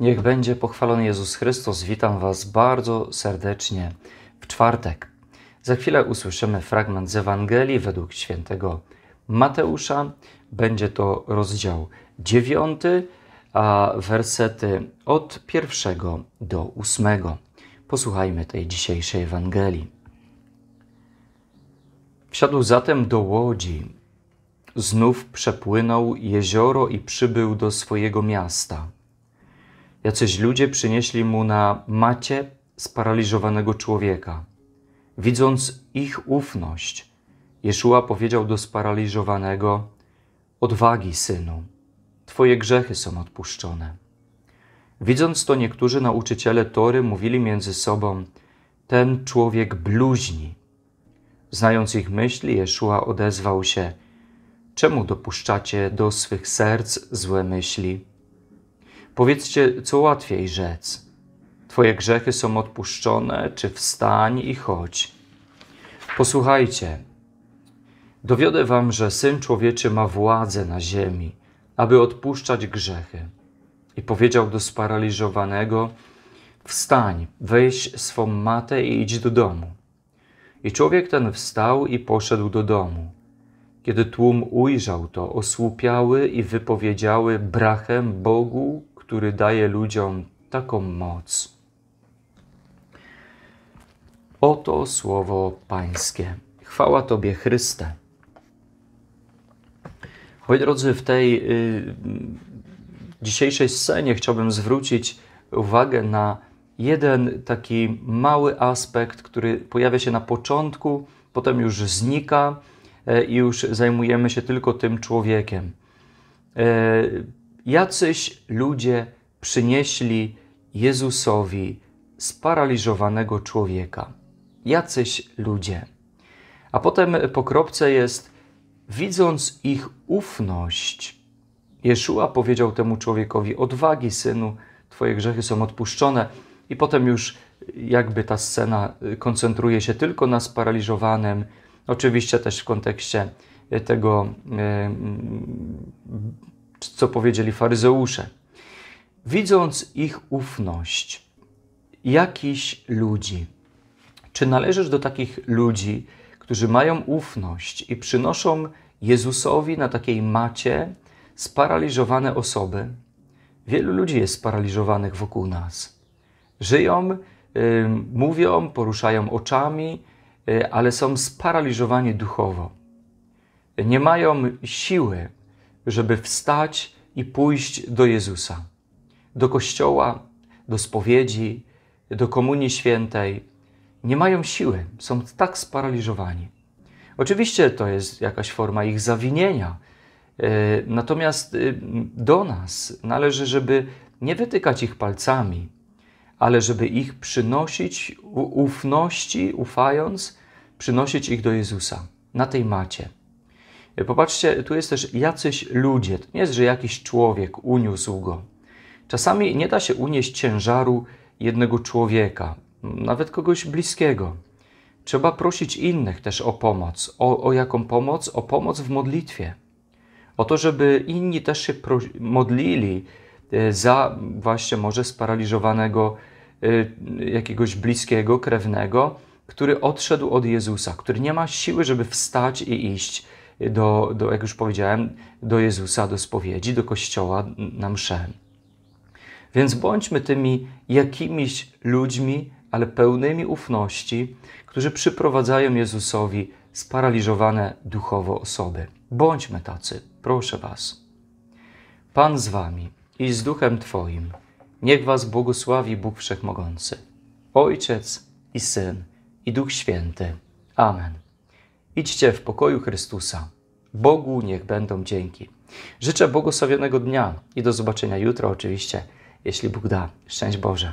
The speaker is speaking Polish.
Niech będzie pochwalony Jezus Chrystus. Witam Was bardzo serdecznie w czwartek. Za chwilę usłyszymy fragment z Ewangelii według świętego Mateusza. Będzie to rozdział 9, a wersety od 1 do 8. Posłuchajmy tej dzisiejszej Ewangelii. Wsiadł zatem do łodzi. Znów przepłynął jezioro i przybył do swojego miasta. Jacyś ludzie przynieśli mu na macie sparaliżowanego człowieka. Widząc ich ufność, Jeszua powiedział do sparaliżowanego: Odwagi, synu, twoje grzechy są odpuszczone. Widząc to, niektórzy nauczyciele Tory mówili między sobą: Ten człowiek bluźni. Znając ich myśli, Jeszua odezwał się: Czemu dopuszczacie do swych serc złe myśli? Powiedzcie, co łatwiej rzec: Twoje grzechy są odpuszczone, czy wstań i chodź. Posłuchajcie, dowiodę wam, że syn człowieczy ma władzę na ziemi, aby odpuszczać grzechy. I powiedział do sparaliżowanego: Wstań, weź swą matę i idź do domu. I człowiek ten wstał i poszedł do domu. Kiedy tłum ujrzał to, osłupiały i wypowiedziały brachem Bogu który daje ludziom taką moc. Oto słowo Pańskie. Chwała Tobie, Chryste. Moi drodzy, w tej y, dzisiejszej scenie chciałbym zwrócić uwagę na jeden taki mały aspekt, który pojawia się na początku, potem już znika y, i już zajmujemy się tylko tym człowiekiem. Y, jacyś ludzie przynieśli Jezusowi sparaliżowanego człowieka. Jacyś ludzie. A potem po kropce jest, widząc ich ufność, Jeszua powiedział temu człowiekowi: Odwagi, synu, twoje grzechy są odpuszczone. I potem już jakby ta scena y, koncentruje się tylko na sparaliżowanym, oczywiście też w kontekście tego y, mm, co powiedzieli faryzeusze. Widząc ich ufność, jakiś ludzi, czy należysz do takich ludzi, którzy mają ufność i przynoszą Jezusowi na takiej macie sparaliżowane osoby? Wielu ludzi jest sparaliżowanych wokół nas. Żyją, y, mówią, poruszają oczami, y, ale są sparaliżowani duchowo. Nie mają siły, żeby wstać i pójść do Jezusa, do kościoła, do spowiedzi, do komunii świętej. Nie mają siły, są tak sparaliżowani. Oczywiście to jest jakaś forma ich zawinienia, e, natomiast y, do nas należy, żeby nie wytykać ich palcami, ale żeby ich przynosić ufności, ufając, przynosić ich do Jezusa na tej macie. Y, popatrzcie, tu jest też jacyś ludzie. To nie jest, że jakiś człowiek uniósł go. Czasami nie da się unieść ciężaru jednego człowieka, nawet kogoś bliskiego. Trzeba prosić innych też o pomoc. O, o jaką pomoc? O pomoc w modlitwie. O to, żeby inni też się modlili y, za właśnie może sparaliżowanego y, jakiegoś bliskiego, krewnego, który odszedł od Jezusa, który nie ma siły, żeby wstać i iść do, do, jak już powiedziałem, do Jezusa, do spowiedzi, do kościoła, na mszę. Więc bądźmy tymi jakimiś ludźmi, ale pełnymi ufności, którzy przyprowadzają Jezusowi sparaliżowane duchowo osoby. Bądźmy tacy, proszę Was. Pan z Wami i z Duchem Twoim. Niech Was błogosławi Bóg Wszechmogący, Ojciec i Syn i Duch Święty. Amen. Idźcie w pokoju Chrystusa. Bogu niech będą dzięki. Życzę błogosławionego dnia i do zobaczenia jutro oczywiście, jeśli Bóg da. Szczęść Boże.